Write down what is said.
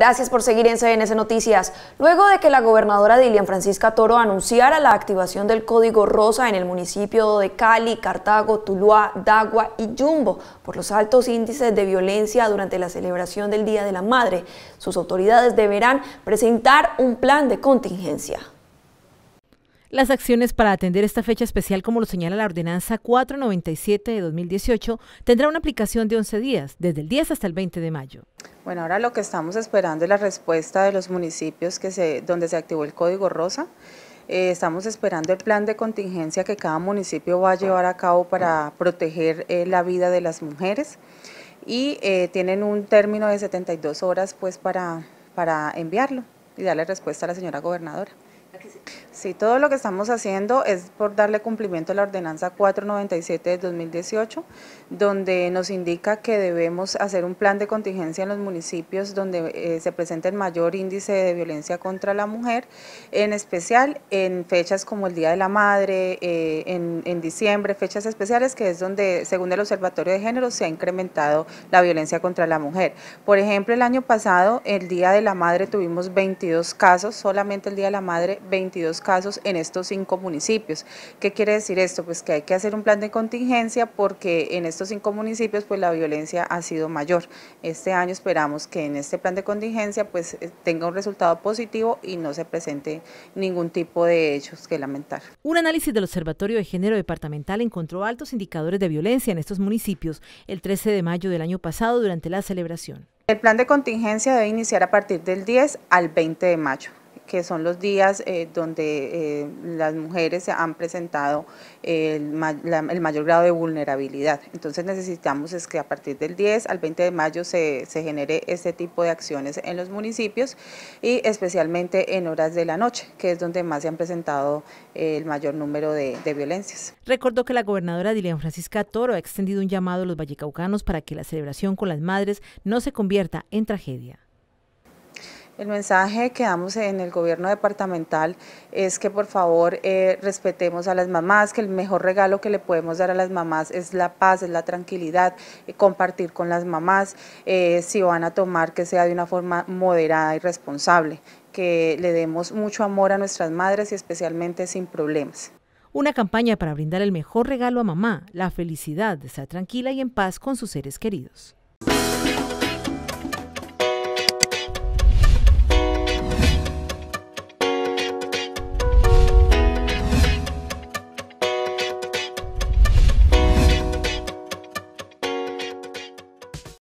Gracias por seguir en CNS Noticias. Luego de que la gobernadora Dilian Francisca Toro anunciara la activación del Código Rosa en el municipio de Cali, Cartago, Tuluá, Dagua y Jumbo por los altos índices de violencia durante la celebración del Día de la Madre, sus autoridades deberán presentar un plan de contingencia. Las acciones para atender esta fecha especial, como lo señala la Ordenanza 497 de 2018, tendrá una aplicación de 11 días, desde el 10 hasta el 20 de mayo. Bueno, ahora lo que estamos esperando es la respuesta de los municipios que donde se activó el Código Rosa. Eh, estamos esperando el plan de contingencia que cada municipio va a llevar a cabo para proteger eh, la vida de las mujeres y eh, tienen un término de 72 horas pues para, para enviarlo y darle respuesta a la señora gobernadora. Sí, todo lo que estamos haciendo es por darle cumplimiento a la ordenanza 497 de 2018, donde nos indica que debemos hacer un plan de contingencia en los municipios donde eh, se presenta el mayor índice de violencia contra la mujer, en especial en fechas como el Día de la Madre, eh, en, en diciembre, fechas especiales que es donde, según el Observatorio de Género, se ha incrementado la violencia contra la mujer. Por ejemplo, el año pasado, el Día de la Madre tuvimos 22 casos, solamente el Día de la Madre 22 casos casos en estos cinco municipios. ¿Qué quiere decir esto? Pues que hay que hacer un plan de contingencia porque en estos cinco municipios pues la violencia ha sido mayor. Este año esperamos que en este plan de contingencia pues eh, tenga un resultado positivo y no se presente ningún tipo de hechos que lamentar. Un análisis del Observatorio de Género Departamental encontró altos indicadores de violencia en estos municipios el 13 de mayo del año pasado durante la celebración. El plan de contingencia debe iniciar a partir del 10 al 20 de mayo que son los días eh, donde eh, las mujeres se han presentado eh, el, mayor grado de vulnerabilidad. Entonces necesitamos es que a partir del 10 al 20 de mayo se, genere este tipo de acciones en los municipios y especialmente en horas de la noche, que es donde más se han presentado el mayor número de, violencias. Recordó que la gobernadora Dilian Francisca Toro ha extendido un llamado a los vallecaucanos para que la celebración con las madres no se convierta en tragedia. El mensaje que damos en el gobierno departamental es que por favor eh, respetemos a las mamás, que el mejor regalo que le podemos dar a las mamás es la paz, es la tranquilidad, eh, compartir con las mamás, eh, si van a tomar que sea de una forma moderada y responsable, que le demos mucho amor a nuestras madres y especialmente sin problemas. Una campaña para brindar el mejor regalo a mamá, la felicidad de estar tranquila y en paz con sus seres queridos.